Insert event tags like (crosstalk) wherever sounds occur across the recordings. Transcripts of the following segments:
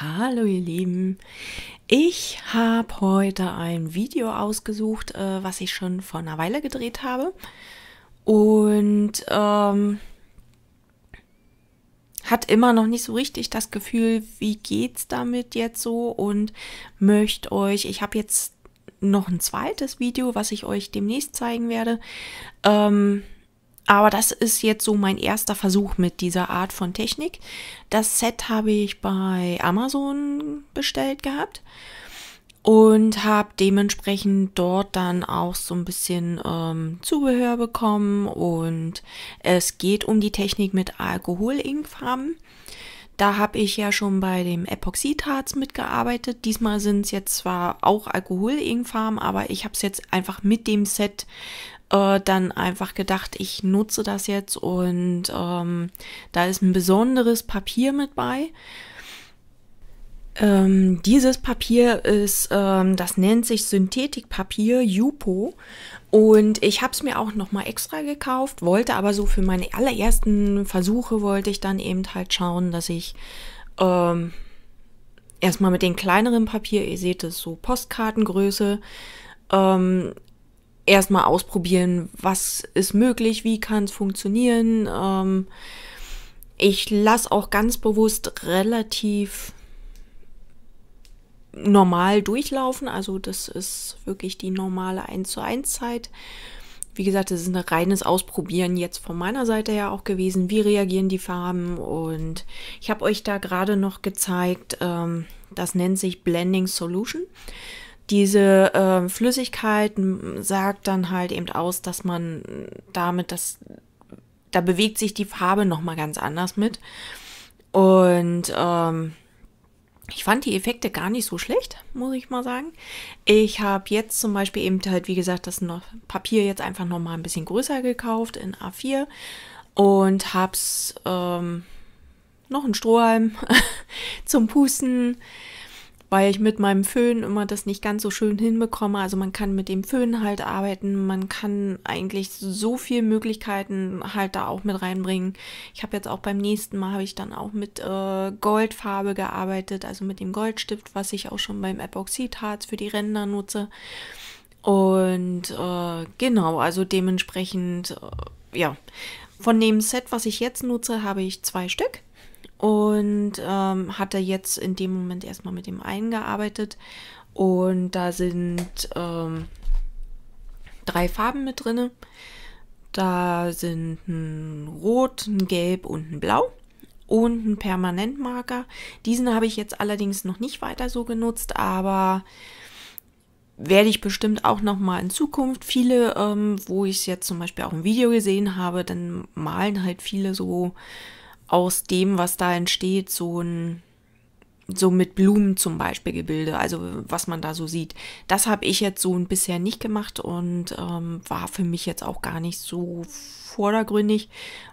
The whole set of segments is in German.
Hallo ihr Lieben, ich habe heute ein Video ausgesucht, äh, was ich schon vor einer Weile gedreht habe und ähm, hat immer noch nicht so richtig das Gefühl, wie geht's damit jetzt so und möchte euch, ich habe jetzt noch ein zweites Video, was ich euch demnächst zeigen werde, ähm, aber das ist jetzt so mein erster Versuch mit dieser Art von Technik. Das Set habe ich bei Amazon bestellt gehabt und habe dementsprechend dort dann auch so ein bisschen ähm, Zubehör bekommen und es geht um die Technik mit Alkoholinkfarben. Da habe ich ja schon bei dem Epoxidharz mitgearbeitet. Diesmal sind es jetzt zwar auch alkohol aber ich habe es jetzt einfach mit dem Set äh, dann einfach gedacht, ich nutze das jetzt und ähm, da ist ein besonderes Papier mit bei. Ähm, dieses Papier ist, ähm, das nennt sich Synthetikpapier Jupo und ich habe es mir auch nochmal extra gekauft, wollte aber so für meine allerersten Versuche wollte ich dann eben halt schauen, dass ich ähm, erstmal mit dem kleineren Papier, ihr seht es so Postkartengröße, ähm, erstmal ausprobieren, was ist möglich, wie kann es funktionieren. Ähm, ich lasse auch ganz bewusst relativ normal durchlaufen. Also das ist wirklich die normale 1 zu 1 Zeit. Wie gesagt, es ist ein reines Ausprobieren jetzt von meiner Seite ja auch gewesen. Wie reagieren die Farben? Und ich habe euch da gerade noch gezeigt, ähm, das nennt sich Blending Solution. Diese äh, Flüssigkeit sagt dann halt eben aus, dass man damit das, da bewegt sich die Farbe nochmal ganz anders mit. Und ähm, ich fand die Effekte gar nicht so schlecht, muss ich mal sagen. Ich habe jetzt zum Beispiel eben halt, wie gesagt, das Papier jetzt einfach nochmal ein bisschen größer gekauft in A4 und habe es ähm, noch einen Strohhalm (laughs) zum Pusten weil ich mit meinem Föhn immer das nicht ganz so schön hinbekomme. Also man kann mit dem Föhn halt arbeiten, man kann eigentlich so viele Möglichkeiten halt da auch mit reinbringen. Ich habe jetzt auch beim nächsten Mal habe ich dann auch mit äh, Goldfarbe gearbeitet, also mit dem Goldstift, was ich auch schon beim Epoxidharz für die Ränder nutze. Und äh, genau, also dementsprechend, äh, ja. Von dem Set, was ich jetzt nutze, habe ich zwei Stück und ähm, hat er jetzt in dem Moment erstmal mit dem eingearbeitet. Und da sind ähm, drei Farben mit drin. Da sind ein Rot, ein Gelb und ein Blau und ein Permanentmarker. Diesen habe ich jetzt allerdings noch nicht weiter so genutzt, aber werde ich bestimmt auch noch mal in Zukunft viele, ähm, wo ich es jetzt zum Beispiel auch im Video gesehen habe, dann malen halt viele so aus dem, was da entsteht, so ein so mit Blumen zum Beispiel Gebilde, also was man da so sieht. Das habe ich jetzt so bisher nicht gemacht und ähm, war für mich jetzt auch gar nicht so vordergründig,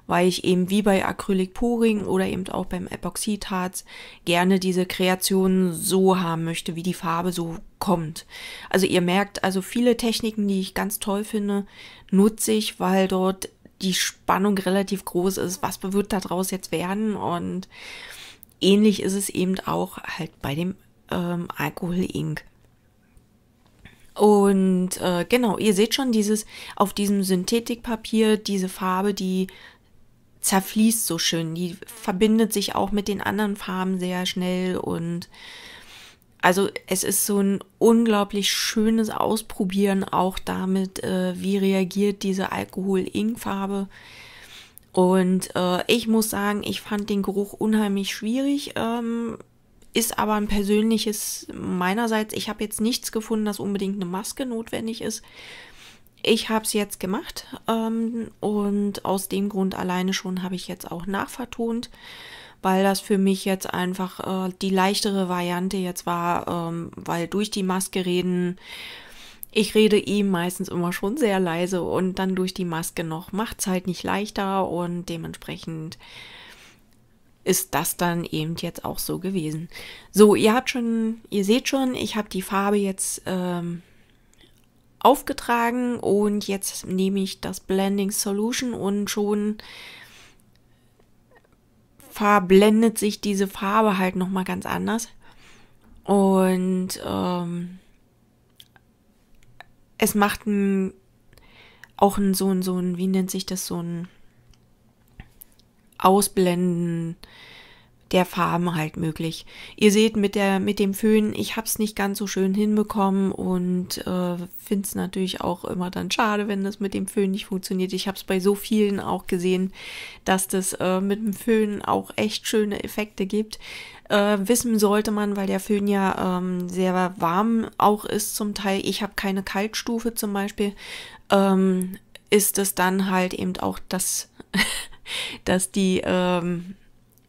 weil ich eben wie bei Acrylic Pouring oder eben auch beim Epoxidharz gerne diese Kreationen so haben möchte, wie die Farbe so kommt. Also ihr merkt, also viele Techniken, die ich ganz toll finde, nutze ich, weil dort die Spannung relativ groß ist, was wird daraus jetzt werden? Und ähnlich ist es eben auch halt bei dem ähm, Alkohol Ink. Und äh, genau, ihr seht schon dieses auf diesem Synthetikpapier, diese Farbe, die zerfließt so schön, die verbindet sich auch mit den anderen Farben sehr schnell und also es ist so ein unglaublich schönes Ausprobieren auch damit, äh, wie reagiert diese alkohol ing farbe Und äh, ich muss sagen, ich fand den Geruch unheimlich schwierig. Ähm, ist aber ein persönliches meinerseits. Ich habe jetzt nichts gefunden, dass unbedingt eine Maske notwendig ist. Ich habe es jetzt gemacht ähm, und aus dem Grund alleine schon habe ich jetzt auch nachvertont weil das für mich jetzt einfach äh, die leichtere Variante jetzt war, ähm, weil durch die Maske reden, ich rede ihm meistens immer schon sehr leise und dann durch die Maske noch macht es halt nicht leichter und dementsprechend ist das dann eben jetzt auch so gewesen. So, ihr habt schon, ihr seht schon, ich habe die Farbe jetzt ähm, aufgetragen und jetzt nehme ich das Blending Solution und schon verblendet sich diese Farbe halt nochmal ganz anders. Und ähm, es macht ein, auch ein so ein, so ein, wie nennt sich das, so ein Ausblenden der Farben halt möglich. Ihr seht mit, der, mit dem Föhn, ich habe es nicht ganz so schön hinbekommen und äh, finde es natürlich auch immer dann schade, wenn das mit dem Föhn nicht funktioniert. Ich habe es bei so vielen auch gesehen, dass das äh, mit dem Föhn auch echt schöne Effekte gibt. Äh, wissen sollte man, weil der Föhn ja ähm, sehr warm auch ist zum Teil. Ich habe keine Kaltstufe zum Beispiel. Ähm, ist es dann halt eben auch das, (laughs) dass die ähm,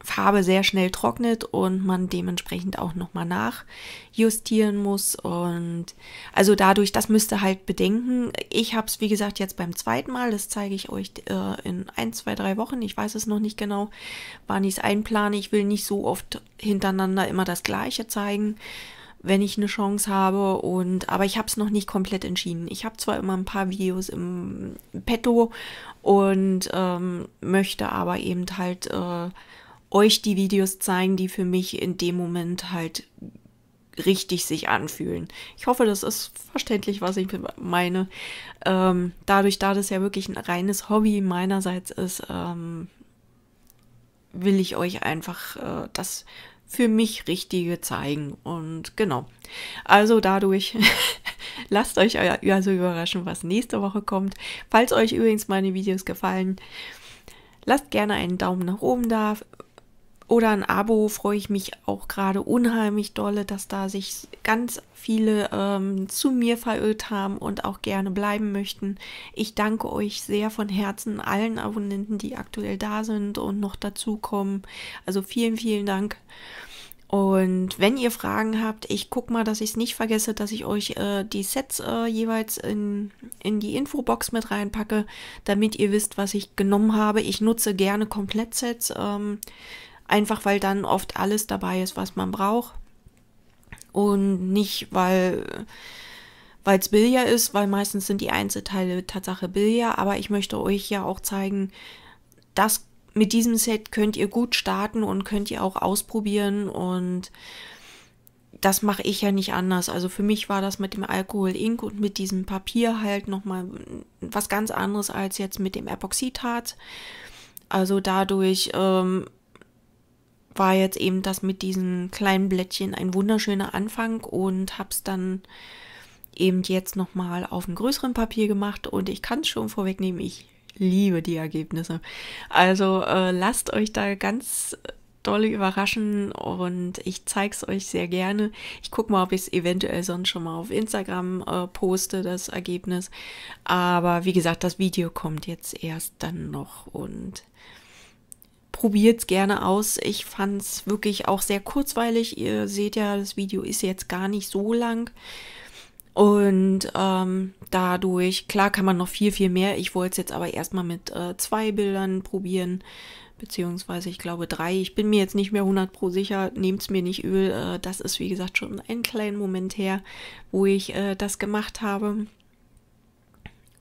Farbe sehr schnell trocknet und man dementsprechend auch nochmal nachjustieren muss. Und also dadurch, das müsst ihr halt bedenken. Ich habe es, wie gesagt, jetzt beim zweiten Mal. Das zeige ich euch äh, in ein, zwei, drei Wochen. Ich weiß es noch nicht genau, wann ich es einplane. Ich will nicht so oft hintereinander immer das Gleiche zeigen wenn ich eine Chance habe und aber ich habe es noch nicht komplett entschieden. Ich habe zwar immer ein paar Videos im Petto und ähm, möchte aber eben halt äh, euch die Videos zeigen, die für mich in dem Moment halt richtig sich anfühlen. Ich hoffe, das ist verständlich, was ich meine. Ähm, dadurch, da das ja wirklich ein reines Hobby meinerseits ist, ähm, will ich euch einfach äh, das für mich Richtige zeigen. Und genau. Also dadurch (laughs) lasst euch also überraschen, was nächste Woche kommt. Falls euch übrigens meine Videos gefallen, lasst gerne einen Daumen nach oben da oder ein Abo freue ich mich auch gerade unheimlich dolle, dass da sich ganz viele ähm, zu mir verirrt haben und auch gerne bleiben möchten. Ich danke euch sehr von Herzen allen Abonnenten, die aktuell da sind und noch dazukommen. Also vielen, vielen Dank. Und wenn ihr Fragen habt, ich guck mal, dass ich es nicht vergesse, dass ich euch äh, die Sets äh, jeweils in, in die Infobox mit reinpacke, damit ihr wisst, was ich genommen habe. Ich nutze gerne Komplettsets. Ähm, Einfach weil dann oft alles dabei ist, was man braucht. Und nicht, weil es Billier ist, weil meistens sind die Einzelteile Tatsache Billier, aber ich möchte euch ja auch zeigen, dass mit diesem Set könnt ihr gut starten und könnt ihr auch ausprobieren und das mache ich ja nicht anders. Also für mich war das mit dem Alkohol Ink und mit diesem Papier halt nochmal was ganz anderes als jetzt mit dem Epoxidharz. Also dadurch ähm, war jetzt eben das mit diesen kleinen Blättchen ein wunderschöner Anfang und habe es dann eben jetzt nochmal auf einem größeren Papier gemacht und ich kann es schon vorwegnehmen, ich liebe die Ergebnisse. Also äh, lasst euch da ganz dolle überraschen und ich zeige es euch sehr gerne. Ich gucke mal, ob ich es eventuell sonst schon mal auf Instagram äh, poste, das Ergebnis. Aber wie gesagt, das Video kommt jetzt erst dann noch und probiert's gerne aus. Ich fand's wirklich auch sehr kurzweilig. Ihr seht ja, das Video ist jetzt gar nicht so lang. Und ähm, dadurch, klar kann man noch viel, viel mehr. Ich wollte es jetzt aber erstmal mit äh, zwei Bildern probieren, beziehungsweise ich glaube drei. Ich bin mir jetzt nicht mehr 100 pro sicher, nehmt's mir nicht übel. Äh, das ist wie gesagt schon einen kleinen Moment her, wo ich äh, das gemacht habe.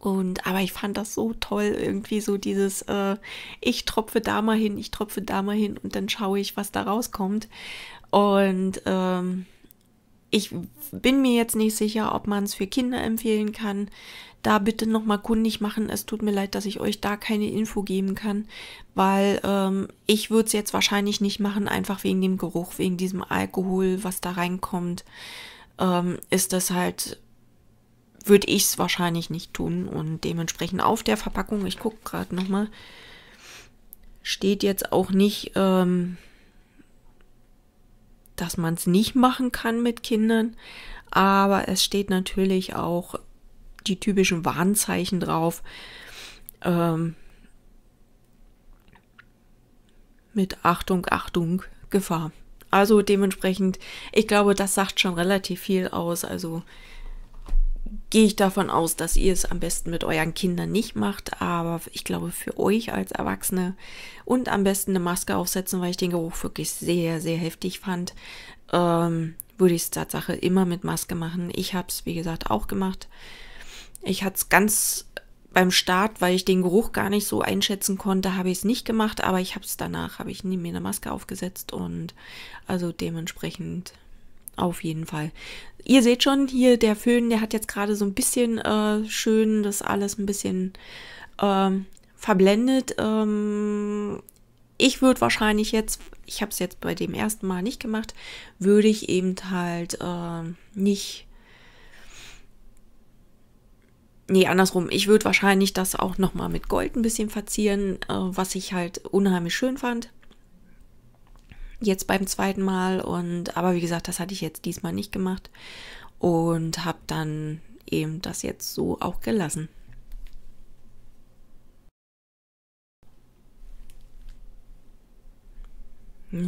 Und aber ich fand das so toll, irgendwie so dieses, äh, ich tropfe da mal hin, ich tropfe da mal hin und dann schaue ich, was da rauskommt. Und ähm, ich bin mir jetzt nicht sicher, ob man es für Kinder empfehlen kann. Da bitte nochmal kundig machen. Es tut mir leid, dass ich euch da keine Info geben kann, weil ähm, ich würde es jetzt wahrscheinlich nicht machen, einfach wegen dem Geruch, wegen diesem Alkohol, was da reinkommt, ähm, ist das halt würde ich es wahrscheinlich nicht tun. Und dementsprechend auf der Verpackung, ich gucke gerade nochmal, steht jetzt auch nicht, ähm, dass man es nicht machen kann mit Kindern. Aber es steht natürlich auch die typischen Warnzeichen drauf. Ähm, mit Achtung, Achtung, Gefahr. Also dementsprechend, ich glaube, das sagt schon relativ viel aus. Also gehe ich davon aus, dass ihr es am besten mit euren Kindern nicht macht, aber ich glaube für euch als Erwachsene und am besten eine Maske aufsetzen, weil ich den Geruch wirklich sehr, sehr heftig fand, ähm, würde ich es Tatsache immer mit Maske machen. Ich habe es, wie gesagt, auch gemacht. Ich hatte es ganz beim Start, weil ich den Geruch gar nicht so einschätzen konnte, habe ich es nicht gemacht, aber ich habe es danach, habe ich nie mir eine Maske aufgesetzt und also dementsprechend auf jeden Fall. Ihr seht schon, hier der Föhn, der hat jetzt gerade so ein bisschen äh, schön das alles ein bisschen ähm, verblendet. Ähm, ich würde wahrscheinlich jetzt, ich habe es jetzt bei dem ersten Mal nicht gemacht, würde ich eben halt äh, nicht... Nee, andersrum. Ich würde wahrscheinlich das auch nochmal mit Gold ein bisschen verzieren, äh, was ich halt unheimlich schön fand jetzt beim zweiten Mal und aber wie gesagt, das hatte ich jetzt diesmal nicht gemacht und habe dann eben das jetzt so auch gelassen.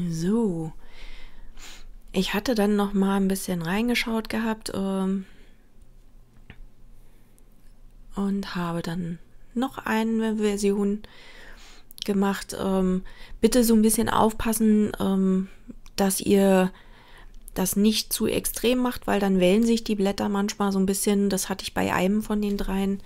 So. Ich hatte dann noch mal ein bisschen reingeschaut gehabt ähm, und habe dann noch eine Version gemacht, ähm, bitte so ein bisschen aufpassen, ähm, dass ihr das nicht zu extrem macht, weil dann wellen sich die Blätter manchmal so ein bisschen. Das hatte ich bei einem von den dreien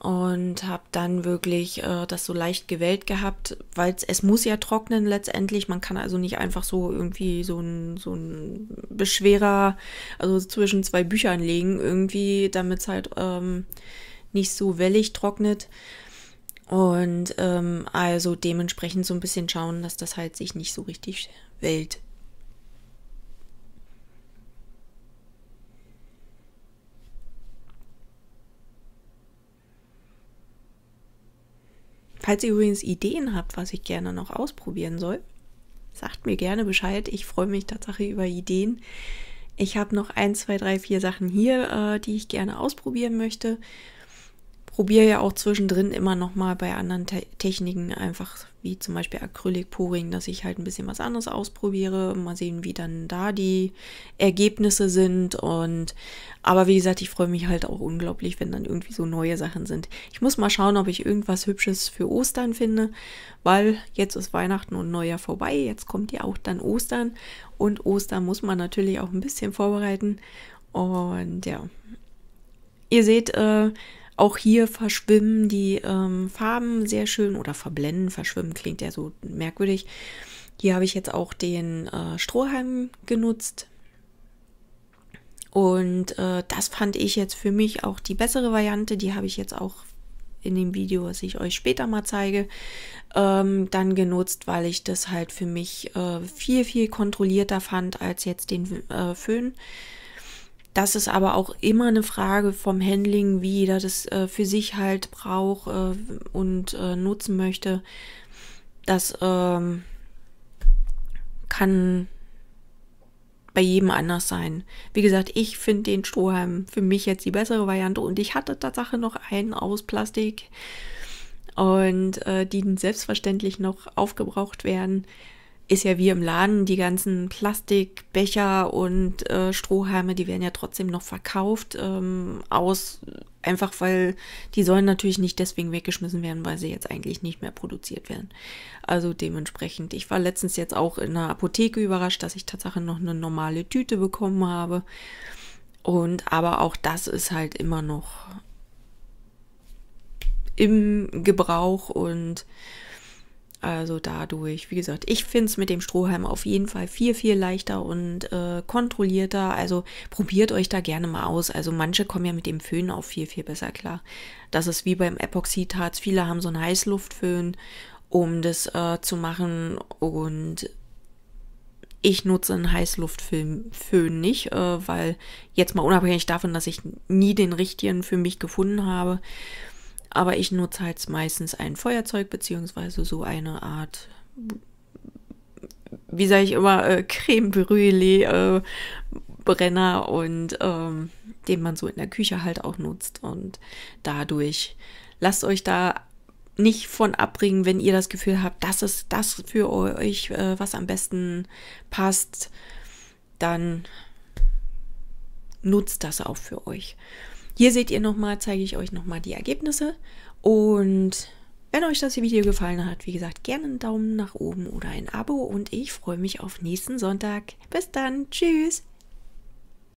und habe dann wirklich äh, das so leicht gewählt gehabt, weil es muss ja trocknen letztendlich. Man kann also nicht einfach so irgendwie so ein, so ein Beschwerer, also zwischen zwei Büchern legen irgendwie, damit es halt ähm, nicht so wellig trocknet. Und ähm, also dementsprechend so ein bisschen schauen, dass das halt sich nicht so richtig wählt. Falls ihr übrigens Ideen habt, was ich gerne noch ausprobieren soll, sagt mir gerne Bescheid. Ich freue mich tatsächlich über Ideen. Ich habe noch 1, 2, 3, 4 Sachen hier, äh, die ich gerne ausprobieren möchte probiere ja auch zwischendrin immer nochmal bei anderen Te Techniken, einfach wie zum Beispiel Acrylic-Pouring, dass ich halt ein bisschen was anderes ausprobiere. Mal sehen, wie dann da die Ergebnisse sind. Und aber wie gesagt, ich freue mich halt auch unglaublich, wenn dann irgendwie so neue Sachen sind. Ich muss mal schauen, ob ich irgendwas Hübsches für Ostern finde, weil jetzt ist Weihnachten und Neujahr vorbei. Jetzt kommt ja auch dann Ostern. Und Ostern muss man natürlich auch ein bisschen vorbereiten. Und ja. Ihr seht, äh, auch hier verschwimmen die ähm, Farben sehr schön oder verblenden. Verschwimmen klingt ja so merkwürdig. Hier habe ich jetzt auch den äh, Strohhalm genutzt. Und äh, das fand ich jetzt für mich auch die bessere Variante. Die habe ich jetzt auch in dem Video, was ich euch später mal zeige, ähm, dann genutzt, weil ich das halt für mich äh, viel, viel kontrollierter fand als jetzt den äh, Föhn. Das ist aber auch immer eine Frage vom Handling, wie jeder das äh, für sich halt braucht äh, und äh, nutzen möchte. Das ähm, kann bei jedem anders sein. Wie gesagt, ich finde den Strohhalm für mich jetzt die bessere Variante und ich hatte tatsächlich noch einen aus Plastik und äh, die selbstverständlich noch aufgebraucht werden ist ja wie im Laden, die ganzen Plastikbecher und äh, Strohhalme, die werden ja trotzdem noch verkauft, ähm, aus, einfach weil die sollen natürlich nicht deswegen weggeschmissen werden, weil sie jetzt eigentlich nicht mehr produziert werden. Also dementsprechend, ich war letztens jetzt auch in der Apotheke überrascht, dass ich tatsächlich noch eine normale Tüte bekommen habe. Und aber auch das ist halt immer noch im Gebrauch und also dadurch, wie gesagt, ich finde es mit dem Strohhalm auf jeden Fall viel, viel leichter und äh, kontrollierter. Also probiert euch da gerne mal aus. Also manche kommen ja mit dem Föhn auch viel, viel besser klar. Das ist wie beim Epoxidharz. Viele haben so einen Heißluftföhn, um das äh, zu machen und ich nutze einen Heißluftföhn nicht, äh, weil jetzt mal unabhängig davon, dass ich nie den richtigen für mich gefunden habe, aber ich nutze halt meistens ein Feuerzeug beziehungsweise so eine Art, wie sage ich immer, äh, Creme Brûlée äh, Brenner und ähm, den man so in der Küche halt auch nutzt. Und dadurch lasst euch da nicht von abbringen, wenn ihr das Gefühl habt, das ist das für euch, äh, was am besten passt, dann nutzt das auch für euch. Hier seht ihr nochmal, zeige ich euch nochmal die Ergebnisse. Und wenn euch das Video gefallen hat, wie gesagt, gerne einen Daumen nach oben oder ein Abo. Und ich freue mich auf nächsten Sonntag. Bis dann. Tschüss.